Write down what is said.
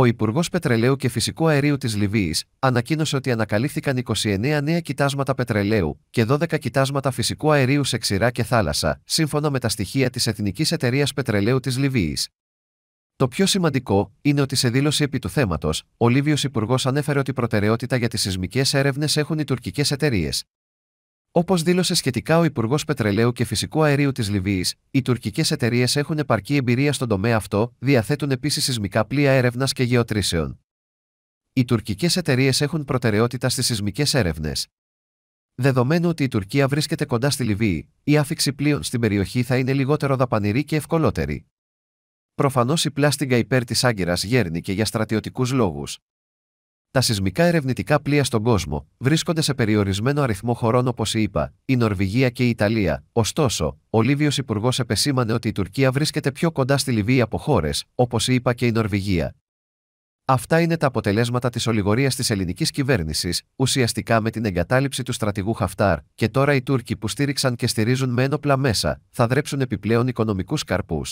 Ο Υπουργός Πετρελαίου και Φυσικού Αερίου της Λιβύης ανακοίνωσε ότι ανακαλύφθηκαν 29 νέα κοιτάσματα πετρελαίου και 12 κοιτάσματα φυσικού αερίου σε ξηρά και θάλασσα, σύμφωνα με τα στοιχεία της Εθνικής Εταιρείας Πετρελαίου της Λιβύης. Το πιο σημαντικό είναι ότι σε δήλωση επί του θέματος, ο Λίβιος Υπουργός ανέφερε ότι προτεραιότητα για τις σεισμικές έρευνες έχουν οι τουρκικές εταιρείες. Όπως δήλωσε σχετικά ο Υπουργός Πετρελαίου και Φυσικού Αερίου της Λιβύης, οι τουρκικές εταιρείες έχουν επαρκή εμπειρία στον τομέα αυτό, διαθέτουν επίσης σεισμικά πλοία έρευνας και γεωτρήσεων. Οι τουρκικές εταιρείες έχουν προτεραιότητα στις σεισμικές έρευνες. Δεδομένου ότι η Τουρκία βρίσκεται κοντά στη Λιβύη, η άφηξη πλοίων στην περιοχή θα είναι λιγότερο δαπανηρή και ευκολότερη. Προφανώς η πλάστιγκα υπέρ της Άγκυρας γέρνει και για στρατιωτικούς λόγους. Τα σεισμικά ερευνητικά πλοία στον κόσμο βρίσκονται σε περιορισμένο αριθμό χωρών όπως η ΙΠΑ, η Νορβηγία και η Ιταλία. Ωστόσο, ο Λίβιος Υπουργός επεσήμανε ότι η Τουρκία βρίσκεται πιο κοντά στη Λιβύη από χώρες όπως η ΙΠΑ και η Νορβηγία. Αυτά είναι τα αποτελέσματα της ολιγορίας της ελληνικής κυβέρνησης, ουσιαστικά με την εγκατάλειψη του στρατηγού Χαφτάρ, και τώρα οι Τούρκοι που στήριξαν και στηρίζουν με ένοπλα μέσα θα δρέψουν επιπλέον οικονομικούς καρπούς.